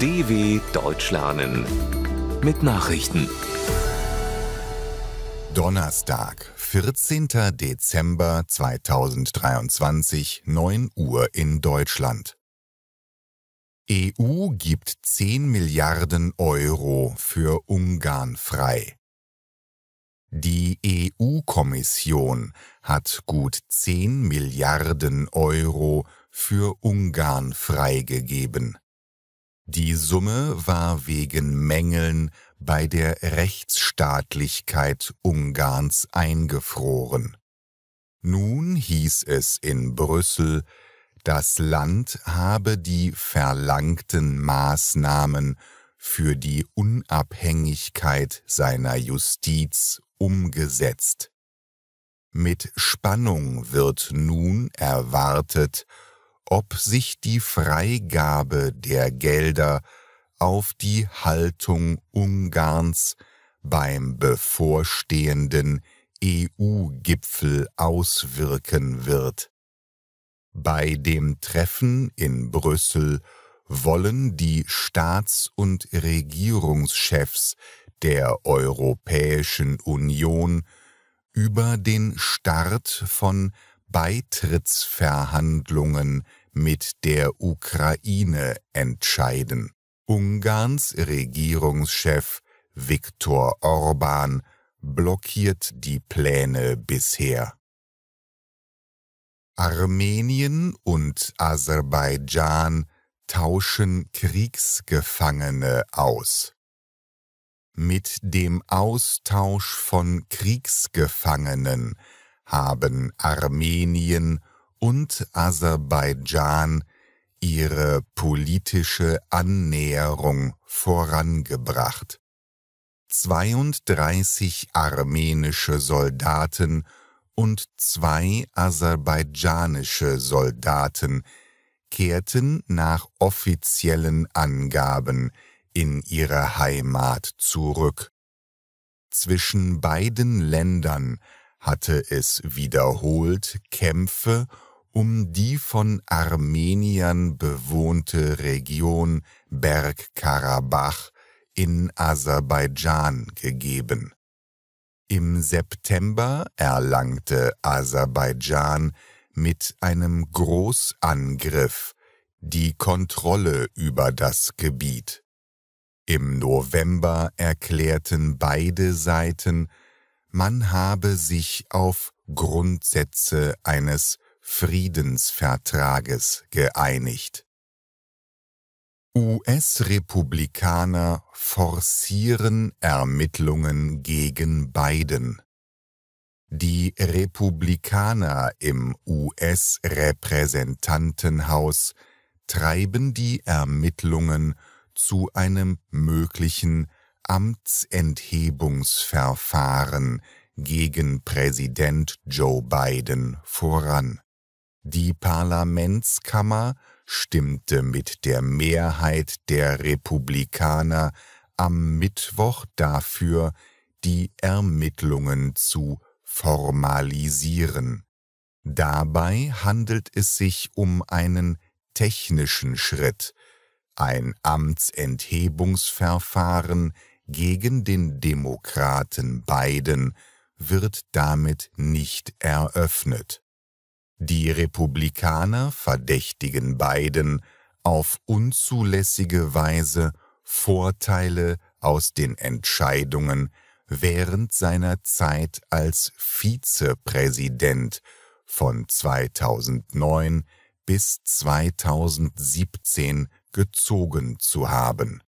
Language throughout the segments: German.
DW Deutsch lernen mit Nachrichten. Donnerstag, 14. Dezember 2023, 9 Uhr in Deutschland. EU gibt 10 Milliarden Euro für Ungarn frei. Die EU-Kommission hat gut 10 Milliarden Euro für Ungarn freigegeben. Die Summe war wegen Mängeln bei der Rechtsstaatlichkeit Ungarns eingefroren. Nun hieß es in Brüssel, das Land habe die verlangten Maßnahmen für die Unabhängigkeit seiner Justiz umgesetzt. Mit Spannung wird nun erwartet, ob sich die Freigabe der Gelder auf die Haltung Ungarns beim bevorstehenden EU-Gipfel auswirken wird. Bei dem Treffen in Brüssel wollen die Staats- und Regierungschefs der Europäischen Union über den Start von Beitrittsverhandlungen mit der Ukraine entscheiden. Ungarns Regierungschef Viktor Orban blockiert die Pläne bisher. Armenien und Aserbaidschan tauschen Kriegsgefangene aus. Mit dem Austausch von Kriegsgefangenen haben Armenien und Aserbaidschan ihre politische Annäherung vorangebracht. 32 armenische Soldaten und zwei aserbaidschanische Soldaten kehrten nach offiziellen Angaben in ihre Heimat zurück. Zwischen beiden Ländern hatte es wiederholt Kämpfe um die von Armeniern bewohnte Region Bergkarabach in Aserbaidschan gegeben. Im September erlangte Aserbaidschan mit einem Großangriff die Kontrolle über das Gebiet. Im November erklärten beide Seiten man habe sich auf Grundsätze eines Friedensvertrages geeinigt. US-Republikaner forcieren Ermittlungen gegen Biden. Die Republikaner im US-Repräsentantenhaus treiben die Ermittlungen zu einem möglichen Amtsenthebungsverfahren gegen Präsident Joe Biden voran. Die Parlamentskammer stimmte mit der Mehrheit der Republikaner am Mittwoch dafür, die Ermittlungen zu formalisieren. Dabei handelt es sich um einen technischen Schritt, ein Amtsenthebungsverfahren gegen den Demokraten Biden wird damit nicht eröffnet. Die Republikaner verdächtigen Biden, auf unzulässige Weise Vorteile aus den Entscheidungen während seiner Zeit als Vizepräsident von 2009 bis 2017 gezogen zu haben.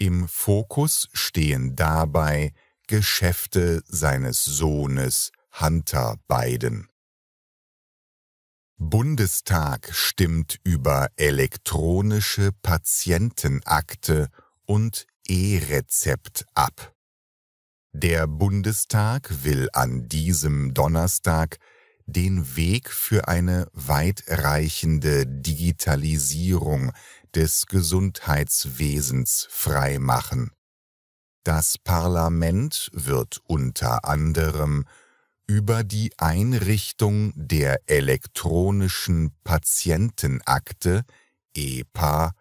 Im Fokus stehen dabei Geschäfte seines Sohnes Hunter Biden. Bundestag stimmt über elektronische Patientenakte und E-Rezept ab. Der Bundestag will an diesem Donnerstag den Weg für eine weitreichende Digitalisierung des Gesundheitswesens freimachen. Das Parlament wird unter anderem über die Einrichtung der elektronischen Patientenakte EPA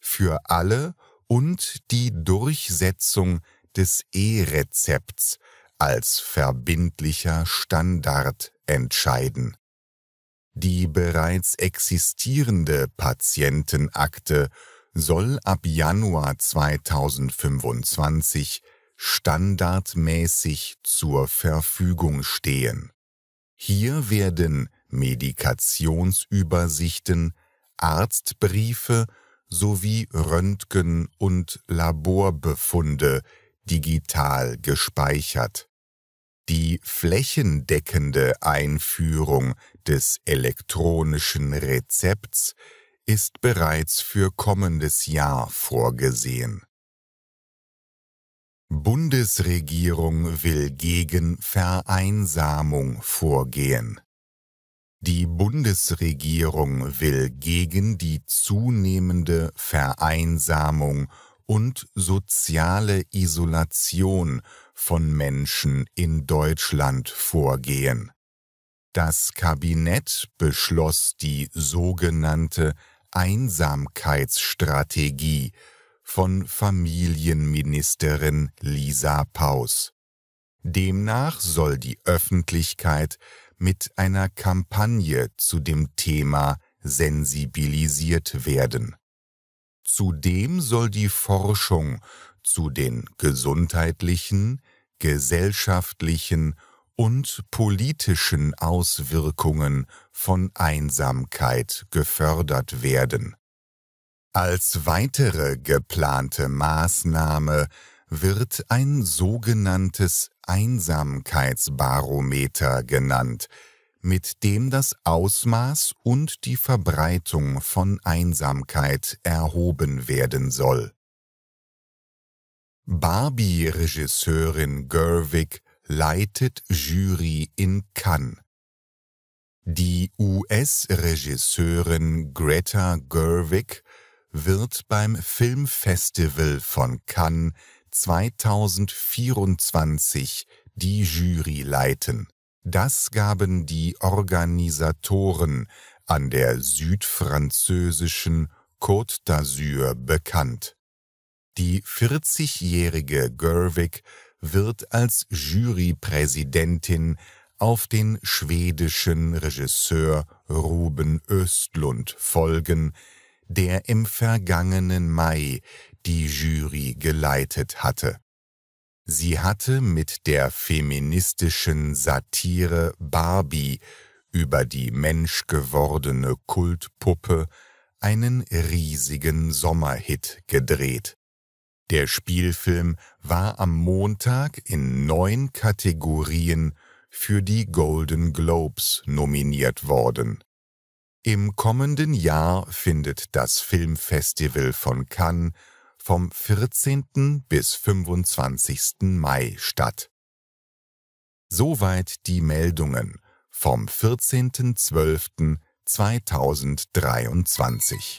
für alle und die Durchsetzung des E-Rezepts als verbindlicher Standard entscheiden die bereits existierende Patientenakte soll ab Januar 2025 standardmäßig zur Verfügung stehen. Hier werden Medikationsübersichten, Arztbriefe sowie Röntgen- und Laborbefunde digital gespeichert die flächendeckende Einführung des elektronischen Rezepts ist bereits für kommendes Jahr vorgesehen. Bundesregierung will gegen Vereinsamung vorgehen. Die Bundesregierung will gegen die zunehmende Vereinsamung und soziale Isolation von Menschen in Deutschland vorgehen. Das Kabinett beschloss die sogenannte Einsamkeitsstrategie von Familienministerin Lisa Paus. Demnach soll die Öffentlichkeit mit einer Kampagne zu dem Thema sensibilisiert werden. Zudem soll die Forschung zu den gesundheitlichen, gesellschaftlichen und politischen Auswirkungen von Einsamkeit gefördert werden. Als weitere geplante Maßnahme wird ein sogenanntes Einsamkeitsbarometer genannt, mit dem das Ausmaß und die Verbreitung von Einsamkeit erhoben werden soll Barbie-Regisseurin Gerwig leitet Jury in Cannes. Die US-Regisseurin Greta Gerwig wird beim Filmfestival von Cannes 2024 die Jury leiten. Das gaben die Organisatoren an der südfranzösischen Côte d'Azur bekannt. Die 40-jährige Gerwig wird als Jurypräsidentin auf den schwedischen Regisseur Ruben Östlund folgen, der im vergangenen Mai die Jury geleitet hatte. Sie hatte mit der feministischen Satire Barbie über die menschgewordene Kultpuppe einen riesigen Sommerhit gedreht. Der Spielfilm war am Montag in neun Kategorien für die Golden Globes nominiert worden. Im kommenden Jahr findet das Filmfestival von Cannes vom 14. bis 25. Mai statt. Soweit die Meldungen vom 14.12.2023